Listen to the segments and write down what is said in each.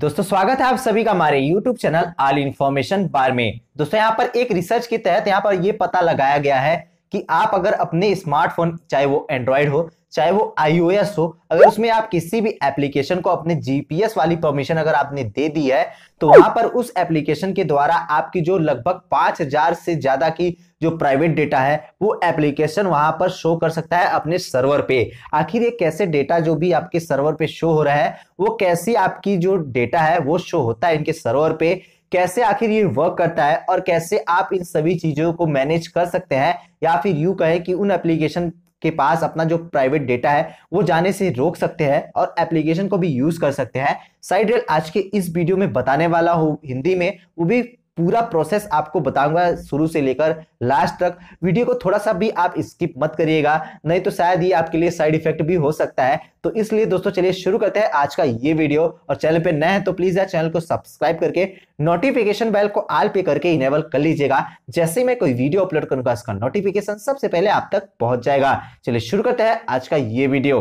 दोस्तों स्वागत है आप सभी का हमारे YouTube चैनल आल इन्फॉर्मेशन बार में दोस्तों यहाँ पर एक रिसर्च के तहत यहाँ पर यह पता लगाया गया है कि आप अगर अपने स्मार्टफोन चाहे वो एंड्रॉयड हो चाहे वो आईओएस हो अगर उसमें आप किसी भी एप्लीकेशन को अपने जीपीएस वाली परमिशन अगर आपने दे दी है तो वहां पर उस एप्लीकेशन के द्वारा आपकी जो लगभग पांच हजार से ज्यादा की जो प्राइवेट डेटा है वो एप्लीकेशन वहां पर शो कर सकता है अपने सर्वर पे आखिर ये कैसे डेटा जो भी आपके सर्वर पे शो हो रहा है वो कैसी आपकी जो डेटा है वो शो होता है इनके सर्वर पे कैसे आखिर ये वर्क करता है और कैसे आप इन सभी चीजों को मैनेज कर सकते हैं या फिर यू कहें कि उन एप्लीकेशन के पास अपना जो प्राइवेट डेटा है वो जाने से रोक सकते हैं और एप्लीकेशन को भी यूज कर सकते हैं साइड आज के इस वीडियो में बताने वाला हूँ हिंदी में वो भी पूरा प्रोसेस आपको बताऊंगा शुरू से लेकर लास्ट तक वीडियो को थोड़ा सा भी आप स्किप मत करिएगा नहीं तो शायद ये आपके लिए साइड इफेक्ट भी हो सकता है तो इसलिए दोस्तों चलिए शुरू करते हैं आज का ये वीडियो और चैनल पे नए हैं तो प्लीज यार चैनल को सब्सक्राइब करके नोटिफिकेशन बेल को आल पे करके इनेबल कर लीजिएगा जैसे मैं कोई वीडियो अपलोड करूंगा इसका नोटिफिकेशन सबसे पहले आप तक पहुंच जाएगा चलिए शुरू करते हैं आज का ये वीडियो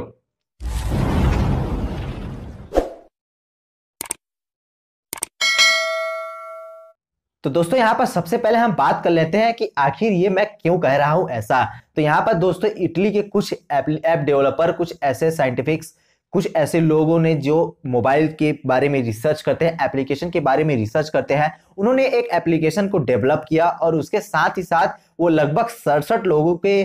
तो दोस्तों यहाँ पर सबसे पहले हम बात कर लेते हैं कि आखिर ये मैं क्यों कह रहा हूं ऐसा तो यहाँ पर दोस्तों इटली के कुछ ऐप डेवलपर कुछ ऐसे साइंटिफिक्स कुछ ऐसे लोगों ने जो मोबाइल के बारे में रिसर्च करते हैं एप्लीकेशन के बारे में रिसर्च करते हैं उन्होंने एक एप्लीकेशन को डेवलप किया और उसके साथ ही साथ वो लगभग सड़सठ लोगों के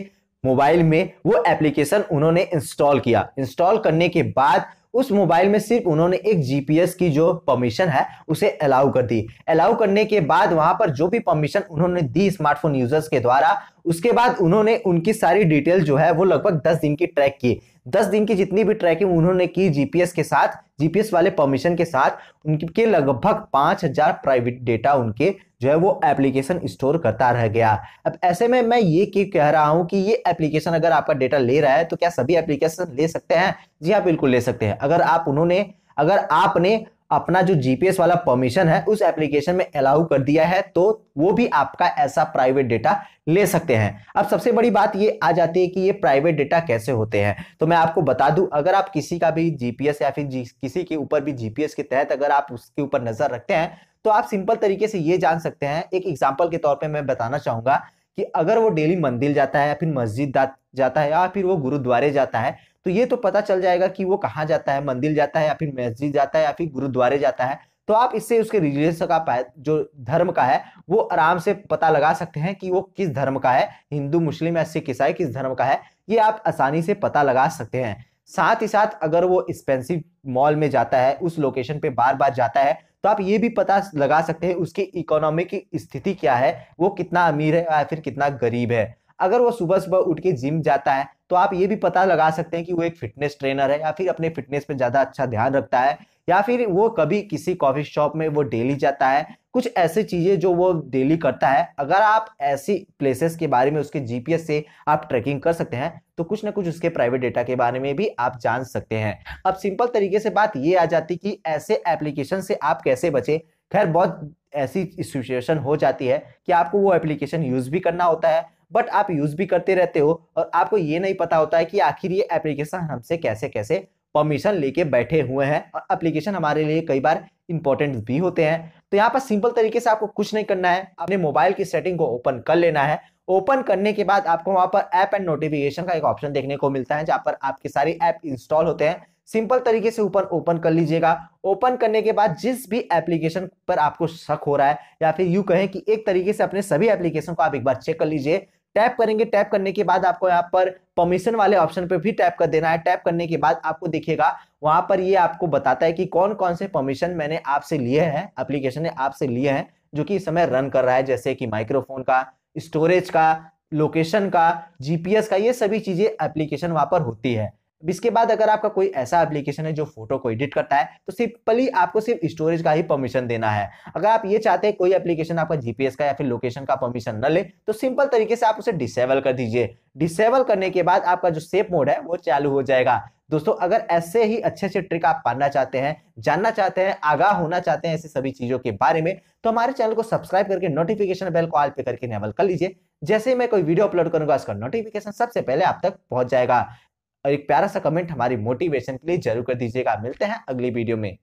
मोबाइल में वो एप्लीकेशन उन्होंने इंस्टॉल किया इंस्टॉल करने के बाद उस मोबाइल में सिर्फ उन्होंने एक जीपीएस की जो परमिशन है उसे अलाउ कर दी अलाउ करने के बाद वहां पर जो भी परमिशन उन्होंने दी स्मार्टफोन यूजर्स के द्वारा उसके बाद उन्होंने उनकी सारी डिटेल जो है वो लगभग दस दिन की ट्रैक की दस दिन की जितनी भी ट्रैकिंग उन्होंने की जीपीएस के साथ जीपीएस वाले परमिशन के साथ उनके लगभग पांच हजार प्राइवेट डेटा उनके जो है वो एप्लीकेशन स्टोर करता रह गया अब ऐसे में मैं ये क्यों कह रहा हूँ कि ये एप्लीकेशन अगर आपका डेटा ले रहा है तो क्या सभी एप्लीकेशन ले सकते हैं जी हाँ बिल्कुल ले सकते हैं अगर आप उन्होंने अगर आपने अपना जो जीपीएस वाला परमिशन है उस एप्लीकेशन में अलाउ कर दिया है तो वो भी आपका ऐसा प्राइवेट डेटा ले सकते हैं अब सबसे बड़ी बात ये आ जाती है कि ये प्राइवेट डेटा कैसे होते हैं तो मैं आपको बता दूं अगर आप किसी का भी जीपीएस या फिर किसी के ऊपर भी जीपीएस के तहत अगर आप उसके ऊपर नजर रखते हैं तो आप सिंपल तरीके से ये जान सकते हैं एक एग्जाम्पल के तौर पर मैं बताना चाहूंगा कि अगर वो डेली मंदिर जाता है या फिर मस्जिद जाता है या फिर वो गुरुद्वारे जाता है तो ये तो पता चल जाएगा कि वो कहाँ जाता है मंदिर जाता है या फिर मस्जिद जाता है या फिर गुरुद्वारे जाता है तो आप इससे उसके रिलीजन का जो धर्म का है वो आराम से पता लगा सकते हैं कि वो किस धर्म का है हिंदू मुस्लिम या सिख ईसाई किस धर्म का है ये आप आसानी से पता लगा सकते हैं साथ ही साथ अगर वो एक्सपेंसिव मॉल में जाता है उस लोकेशन पे बार बार जाता है तो आप ये भी पता लगा सकते हैं उसकी इकोनॉमी की स्थिति क्या है वो कितना अमीर है या फिर कितना गरीब है अगर वो सुबह सुबह उठ के जिम जाता है तो आप ये भी पता लगा सकते हैं कि वो एक फिटनेस ट्रेनर है या फिर अपने फिटनेस पे ज़्यादा अच्छा ध्यान रखता है या फिर वो कभी किसी कॉफ़ी शॉप में वो डेली जाता है कुछ ऐसी चीज़ें जो वो डेली करता है अगर आप ऐसी प्लेसेस के बारे में उसके जीपीएस से आप ट्रैकिंग कर सकते हैं तो कुछ ना कुछ उसके प्राइवेट डेटा के बारे में भी आप जान सकते हैं अब सिंपल तरीके से बात ये आ जाती कि ऐसे एप्लीकेशन से आप कैसे बचें खैर बहुत ऐसी सिचुएशन हो जाती है कि आपको वो एप्लीकेशन यूज़ भी करना होता है बट आप यूज भी करते रहते हो और आपको ये नहीं पता होता है कि आखिर ये एप्लीकेशन हमसे कैसे कैसे परमिशन लेके बैठे हुए हैं और एप्लीकेशन हमारे लिए कई बार इंपॉर्टेंट भी होते हैं तो यहाँ पर सिंपल तरीके से आपको कुछ नहीं करना है अपने मोबाइल की सेटिंग को ओपन कर लेना है ओपन करने के बाद आपको वहां पर ऐप एंड नोटिफिकेशन का एक ऑप्शन देखने को मिलता है जहाँ पर आपके सारे ऐप इंस्टॉल होते हैं सिंपल तरीके से ऊपर ओपन कर लीजिएगा ओपन करने के बाद जिस भी एप्लीकेशन पर आपको शक हो रहा है या फिर यू कहें कि एक तरीके से अपने सभी एप्लीकेशन को आप एक बार चेक कर लीजिए टैप करेंगे टैप करने के बाद आपको यहाँ पर परमिशन वाले ऑप्शन पे भी टैप कर देना है टैप करने के बाद आपको देखिएगा वहां पर ये आपको बताता है कि कौन कौन से परमिशन मैंने आपसे लिए हैं एप्लीकेशन ने आपसे लिए हैं जो कि इस समय रन कर रहा है जैसे कि माइक्रोफोन का स्टोरेज का लोकेशन का जीपीएस का ये सभी चीजें एप्लीकेशन वहां पर होती है अब इसके बाद अगर आपका कोई ऐसा एप्लीकेशन है जो फोटो को एडिट करता है तो सिंपली आपको सिर्फ स्टोरेज का ही परमिशन देना है अगर आप ये चाहते हैं कोई एप्लीकेशन आपका जीपीएस का या फिर लोकेशन का परमिशन न ले तो सिंपल तरीके से आप उसे डिसेबल कर दीजिए डिसेबल करने के बाद आपका जो सेफ मोड है वो चालू हो जाएगा दोस्तों अगर ऐसे ही अच्छे अच्छे ट्रिक आप पाना चाहते हैं जानना चाहते हैं आगाह होना चाहते हैं ऐसी सभी चीजों के बारे में तो हमारे चैनल को सब्सक्राइब करके नोटिफिकेशन बेल को ऑल पे करके इनेबल कर लीजिए जैसे ही मैं कोई वीडियो अपलोड करूंगा उसका नोटिफिकेशन सबसे पहले आप तक पहुंच जाएगा और एक प्यारा सा कमेंट हमारी मोटिवेशन के लिए जरूर कर दीजिएगा मिलते हैं अगली वीडियो में